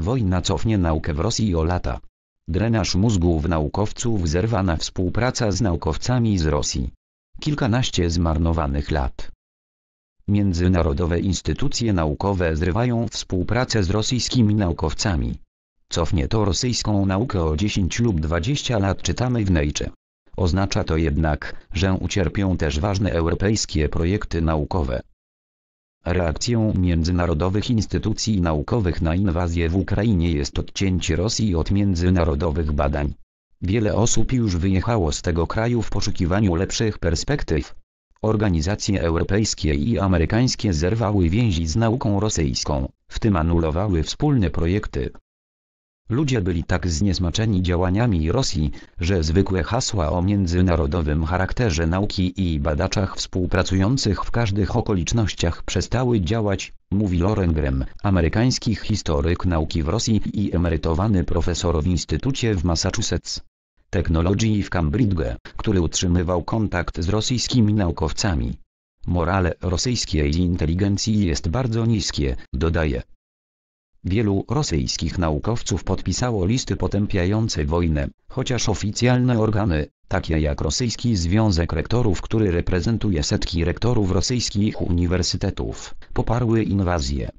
Wojna cofnie naukę w Rosji o lata. Drenaż mózgów naukowców zerwana współpraca z naukowcami z Rosji. Kilkanaście zmarnowanych lat. Międzynarodowe instytucje naukowe zrywają współpracę z rosyjskimi naukowcami. Cofnie to rosyjską naukę o 10 lub 20 lat czytamy w Nature. Oznacza to jednak, że ucierpią też ważne europejskie projekty naukowe. Reakcją międzynarodowych instytucji naukowych na inwazję w Ukrainie jest odcięcie Rosji od międzynarodowych badań. Wiele osób już wyjechało z tego kraju w poszukiwaniu lepszych perspektyw. Organizacje europejskie i amerykańskie zerwały więzi z nauką rosyjską, w tym anulowały wspólne projekty. Ludzie byli tak zniesmaczeni działaniami Rosji, że zwykłe hasła o międzynarodowym charakterze nauki i badaczach współpracujących w każdych okolicznościach przestały działać, mówi Loren Grem, amerykański historyk nauki w Rosji i emerytowany profesor w Instytucie w Massachusetts. Technologii w Cambridge, który utrzymywał kontakt z rosyjskimi naukowcami. Morale rosyjskiej inteligencji jest bardzo niskie, dodaje. Wielu rosyjskich naukowców podpisało listy potępiające wojnę, chociaż oficjalne organy, takie jak Rosyjski Związek Rektorów, który reprezentuje setki rektorów rosyjskich uniwersytetów, poparły inwazję.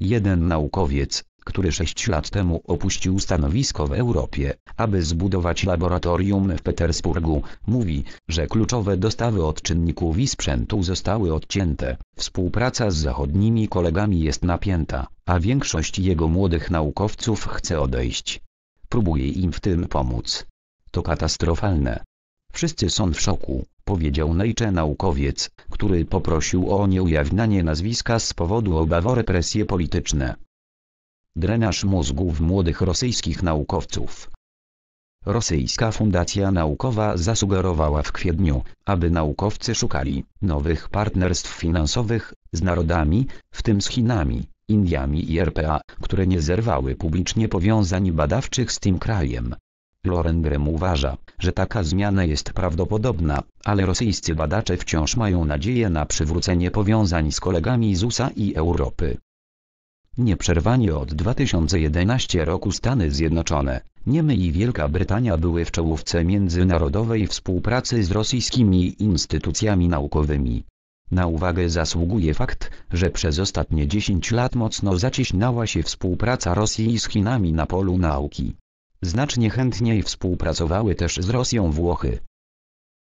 Jeden naukowiec, który sześć lat temu opuścił stanowisko w Europie, aby zbudować laboratorium w Petersburgu, mówi, że kluczowe dostawy od czynników i sprzętu zostały odcięte. Współpraca z zachodnimi kolegami jest napięta, a większość jego młodych naukowców chce odejść. Próbuje im w tym pomóc. To katastrofalne. Wszyscy są w szoku, powiedział Nejcze naukowiec, który poprosił o nieujawnianie nazwiska z powodu obaw o represje polityczne. Drenaż mózgów młodych rosyjskich naukowców. Rosyjska Fundacja Naukowa zasugerowała w kwietniu, aby naukowcy szukali nowych partnerstw finansowych z narodami, w tym z Chinami, Indiami i RPA, które nie zerwały publicznie powiązań badawczych z tym krajem. Loren Grem uważa, że taka zmiana jest prawdopodobna, ale rosyjscy badacze wciąż mają nadzieję na przywrócenie powiązań z kolegami z USA i Europy. Nieprzerwanie od 2011 roku Stany Zjednoczone, Niemy i Wielka Brytania były w czołówce międzynarodowej współpracy z rosyjskimi instytucjami naukowymi. Na uwagę zasługuje fakt, że przez ostatnie 10 lat mocno zacieśniała się współpraca Rosji z Chinami na polu nauki. Znacznie chętniej współpracowały też z Rosją Włochy,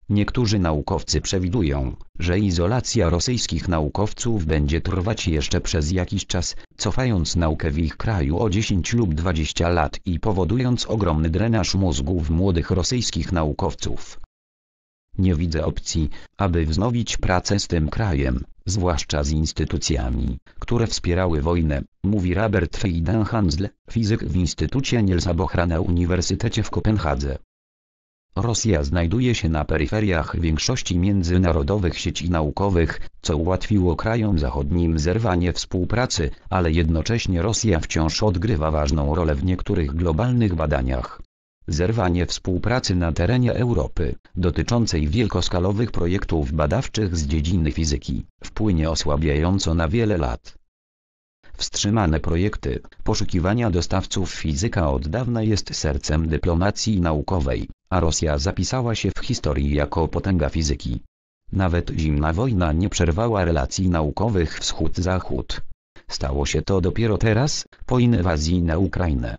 Niektórzy naukowcy przewidują, że izolacja rosyjskich naukowców będzie trwać jeszcze przez jakiś czas, cofając naukę w ich kraju o 10 lub 20 lat i powodując ogromny drenaż mózgów młodych rosyjskich naukowców. Nie widzę opcji, aby wznowić pracę z tym krajem, zwłaszcza z instytucjami, które wspierały wojnę, mówi Robert Feidenhansl, fizyk w Instytucie Nielsa Bohrana Uniwersytecie w Kopenhadze. Rosja znajduje się na peryferiach większości międzynarodowych sieci naukowych, co ułatwiło krajom zachodnim zerwanie współpracy, ale jednocześnie Rosja wciąż odgrywa ważną rolę w niektórych globalnych badaniach. Zerwanie współpracy na terenie Europy, dotyczącej wielkoskalowych projektów badawczych z dziedziny fizyki, wpłynie osłabiająco na wiele lat. Wstrzymane projekty, poszukiwania dostawców fizyka od dawna jest sercem dyplomacji naukowej, a Rosja zapisała się w historii jako potęga fizyki. Nawet zimna wojna nie przerwała relacji naukowych wschód-zachód. Stało się to dopiero teraz, po inwazji na Ukrainę.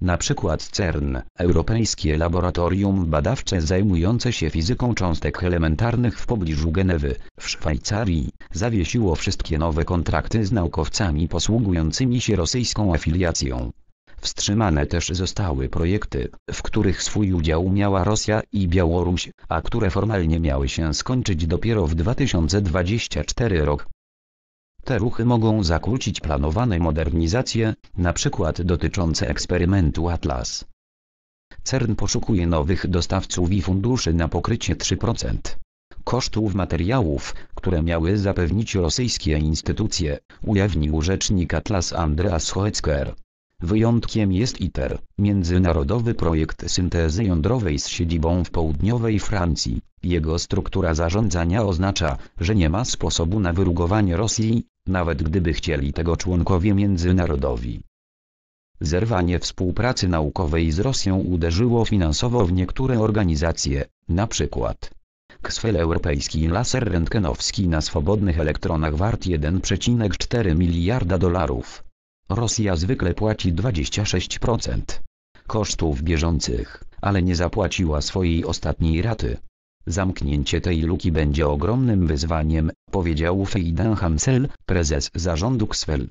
Na przykład CERN, Europejskie Laboratorium Badawcze zajmujące się fizyką cząstek elementarnych w pobliżu Genewy, w Szwajcarii, zawiesiło wszystkie nowe kontrakty z naukowcami posługującymi się rosyjską afiliacją. Wstrzymane też zostały projekty, w których swój udział miała Rosja i Białoruś, a które formalnie miały się skończyć dopiero w 2024 rok. Te ruchy mogą zakłócić planowane modernizacje, przykład dotyczące eksperymentu Atlas. CERN poszukuje nowych dostawców i funduszy na pokrycie 3% kosztów materiałów, które miały zapewnić rosyjskie instytucje, ujawnił rzecznik Atlas Andreas Hoetzker. Wyjątkiem jest ITER, międzynarodowy projekt syntezy jądrowej z siedzibą w południowej Francji. Jego struktura zarządzania oznacza, że nie ma sposobu na wyrugowanie Rosji, nawet gdyby chcieli tego członkowie międzynarodowi. Zerwanie współpracy naukowej z Rosją uderzyło finansowo w niektóre organizacje, np. KSFEL Europejski Laser Rentgenowski na swobodnych elektronach wart 1,4 miliarda dolarów. Rosja zwykle płaci 26% kosztów bieżących, ale nie zapłaciła swojej ostatniej raty. Zamknięcie tej luki będzie ogromnym wyzwaniem, powiedział Feidan Hansel, prezes zarządu Xwell.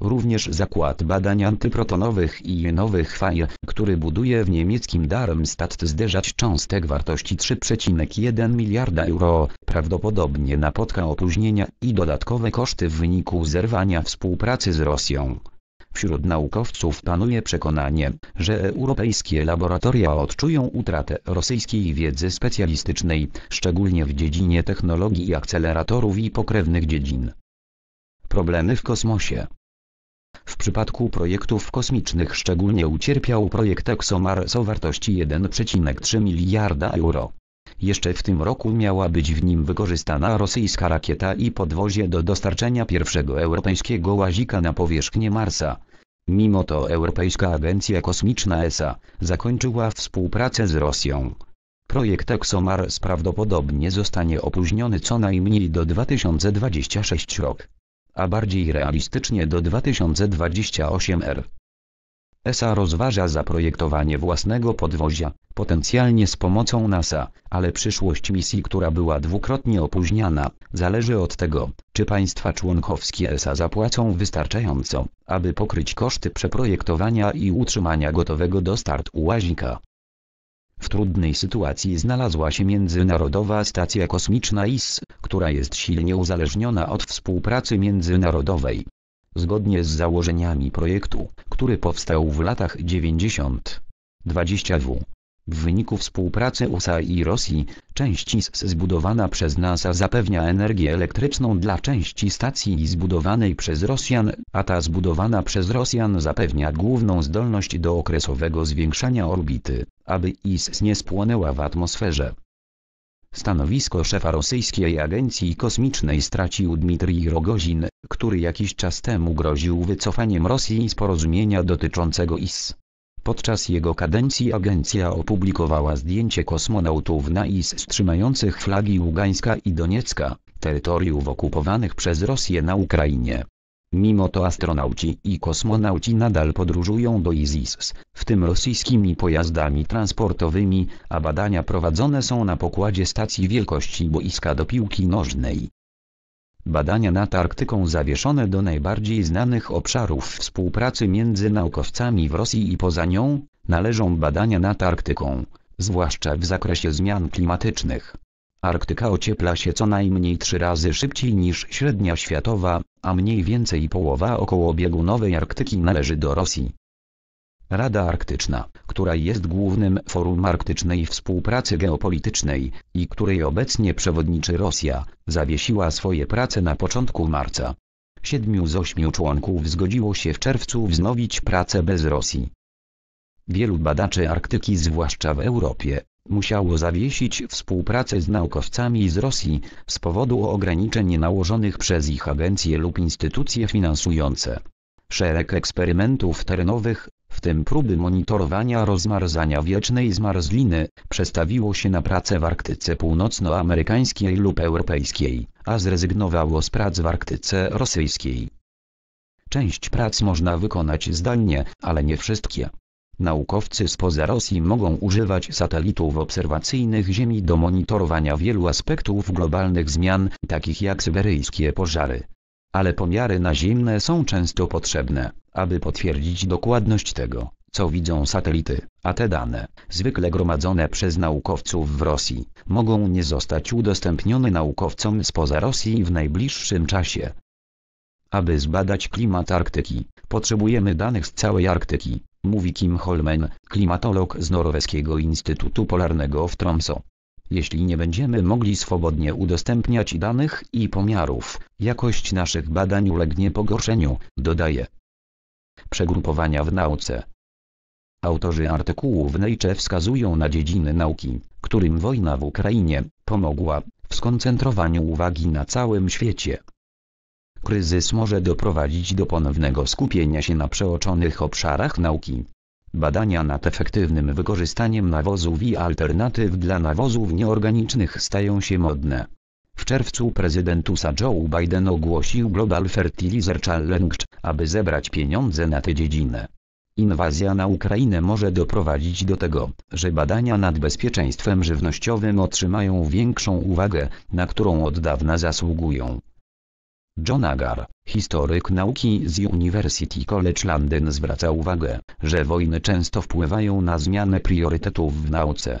Również zakład badań antyprotonowych i jenowych FAIR, który buduje w niemieckim Darmstadt zderzać cząstek wartości 3,1 miliarda euro, prawdopodobnie napotka opóźnienia i dodatkowe koszty w wyniku zerwania współpracy z Rosją. Wśród naukowców panuje przekonanie, że europejskie laboratoria odczują utratę rosyjskiej wiedzy specjalistycznej, szczególnie w dziedzinie technologii akceleratorów i pokrewnych dziedzin. Problemy w kosmosie w przypadku projektów kosmicznych szczególnie ucierpiał projekt ExoMars o wartości 1,3 miliarda euro. Jeszcze w tym roku miała być w nim wykorzystana rosyjska rakieta i podwozie do dostarczenia pierwszego europejskiego łazika na powierzchnię Marsa. Mimo to Europejska Agencja Kosmiczna ESA zakończyła współpracę z Rosją. Projekt ExoMars prawdopodobnie zostanie opóźniony co najmniej do 2026 rok, a bardziej realistycznie do 2028 r. ESA rozważa zaprojektowanie własnego podwozia, potencjalnie z pomocą NASA, ale przyszłość misji, która była dwukrotnie opóźniana, zależy od tego, czy państwa członkowskie ESA zapłacą wystarczająco, aby pokryć koszty przeprojektowania i utrzymania gotowego do startu łazika. W trudnej sytuacji znalazła się Międzynarodowa Stacja Kosmiczna IS, która jest silnie uzależniona od współpracy międzynarodowej zgodnie z założeniami projektu, który powstał w latach 90. 22. w W wyniku współpracy USA i Rosji, część IS zbudowana przez NASA zapewnia energię elektryczną dla części stacji zbudowanej przez Rosjan, a ta zbudowana przez Rosjan zapewnia główną zdolność do okresowego zwiększania orbity, aby IS nie spłonęła w atmosferze. Stanowisko szefa rosyjskiej agencji kosmicznej stracił Dmitrij Rogozin, który jakiś czas temu groził wycofaniem Rosji z porozumienia dotyczącego IS. Podczas jego kadencji agencja opublikowała zdjęcie kosmonautów na IS trzymających flagi Ługańska i Doniecka, terytoriów okupowanych przez Rosję na Ukrainie. Mimo to astronauci i kosmonauci nadal podróżują do ISIS, w tym rosyjskimi pojazdami transportowymi, a badania prowadzone są na pokładzie stacji wielkości boiska do piłki nożnej. Badania nad Arktyką zawieszone do najbardziej znanych obszarów współpracy między naukowcami w Rosji i poza nią, należą badania nad Arktyką, zwłaszcza w zakresie zmian klimatycznych. Arktyka ociepla się co najmniej trzy razy szybciej niż średnia światowa, a mniej więcej połowa nowej Arktyki należy do Rosji. Rada Arktyczna, która jest głównym forum arktycznej współpracy geopolitycznej i której obecnie przewodniczy Rosja, zawiesiła swoje prace na początku marca. Siedmiu z ośmiu członków zgodziło się w czerwcu wznowić pracę bez Rosji. Wielu badaczy Arktyki zwłaszcza w Europie musiało zawiesić współpracę z naukowcami z Rosji z powodu ograniczeń nałożonych przez ich agencje lub instytucje finansujące. Szereg eksperymentów terenowych w tym próby monitorowania rozmarzania wiecznej zmarzliny, przestawiło się na pracę w Arktyce Północnoamerykańskiej lub Europejskiej, a zrezygnowało z prac w Arktyce Rosyjskiej. Część prac można wykonać zdalnie, ale nie wszystkie. Naukowcy spoza Rosji mogą używać satelitów obserwacyjnych Ziemi do monitorowania wielu aspektów globalnych zmian, takich jak syberyjskie pożary, ale pomiary naziemne są często potrzebne, aby potwierdzić dokładność tego, co widzą satelity, a te dane, zwykle gromadzone przez naukowców w Rosji, mogą nie zostać udostępnione naukowcom spoza Rosji w najbliższym czasie. Aby zbadać klimat Arktyki, potrzebujemy danych z całej Arktyki, mówi Kim Holmen, klimatolog z Norweskiego Instytutu Polarnego w Tromsø. Jeśli nie będziemy mogli swobodnie udostępniać danych i pomiarów, jakość naszych badań ulegnie pogorszeniu, dodaje. Przegrupowania w nauce Autorzy artykułu w Nature wskazują na dziedziny nauki, którym wojna w Ukrainie pomogła w skoncentrowaniu uwagi na całym świecie. Kryzys może doprowadzić do ponownego skupienia się na przeoczonych obszarach nauki, Badania nad efektywnym wykorzystaniem nawozów i alternatyw dla nawozów nieorganicznych stają się modne. W czerwcu prezydent USA Joe Biden ogłosił Global Fertilizer Challenge, aby zebrać pieniądze na tę dziedzinę. Inwazja na Ukrainę może doprowadzić do tego, że badania nad bezpieczeństwem żywnościowym otrzymają większą uwagę, na którą od dawna zasługują. John Agar, historyk nauki z University College London zwraca uwagę, że wojny często wpływają na zmianę priorytetów w nauce.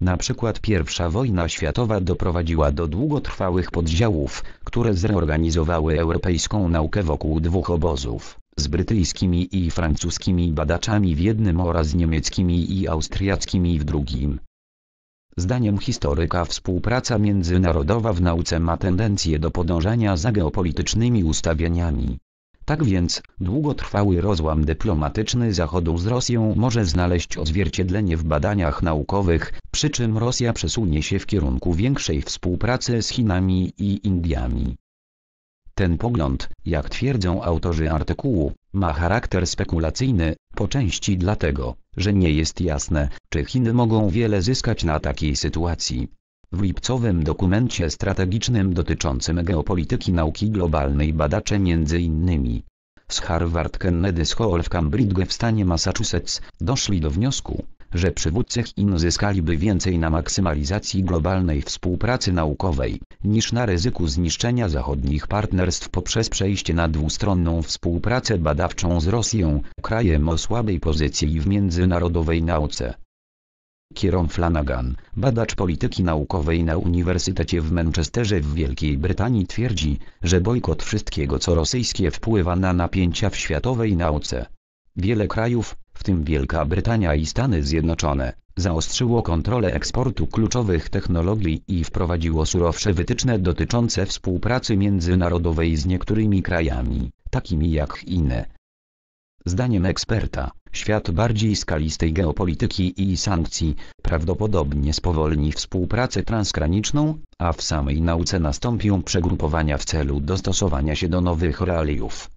Na przykład I wojna światowa doprowadziła do długotrwałych podziałów, które zreorganizowały europejską naukę wokół dwóch obozów, z brytyjskimi i francuskimi badaczami w jednym oraz niemieckimi i austriackimi w drugim. Zdaniem historyka współpraca międzynarodowa w nauce ma tendencję do podążania za geopolitycznymi ustawieniami. Tak więc, długotrwały rozłam dyplomatyczny Zachodu z Rosją może znaleźć odzwierciedlenie w badaniach naukowych, przy czym Rosja przesunie się w kierunku większej współpracy z Chinami i Indiami. Ten pogląd, jak twierdzą autorzy artykułu, ma charakter spekulacyjny, po części dlatego, że nie jest jasne, czy Chiny mogą wiele zyskać na takiej sytuacji. W lipcowym dokumencie strategicznym dotyczącym geopolityki nauki globalnej badacze m.in. z Harvard Kennedy School w Cambridge w stanie Massachusetts doszli do wniosku, że przywódcy Chin zyskaliby więcej na maksymalizacji globalnej współpracy naukowej, niż na ryzyku zniszczenia zachodnich partnerstw poprzez przejście na dwustronną współpracę badawczą z Rosją, krajem o słabej pozycji w międzynarodowej nauce. Kieron Flanagan, badacz polityki naukowej na Uniwersytecie w Manchesterze w Wielkiej Brytanii twierdzi, że bojkot wszystkiego co rosyjskie wpływa na napięcia w światowej nauce. Wiele krajów, w tym Wielka Brytania i Stany Zjednoczone, zaostrzyło kontrolę eksportu kluczowych technologii i wprowadziło surowsze wytyczne dotyczące współpracy międzynarodowej z niektórymi krajami, takimi jak Chiny. Zdaniem eksperta, świat bardziej skalistej geopolityki i sankcji prawdopodobnie spowolni współpracę transgraniczną, a w samej nauce nastąpią przegrupowania w celu dostosowania się do nowych realiów.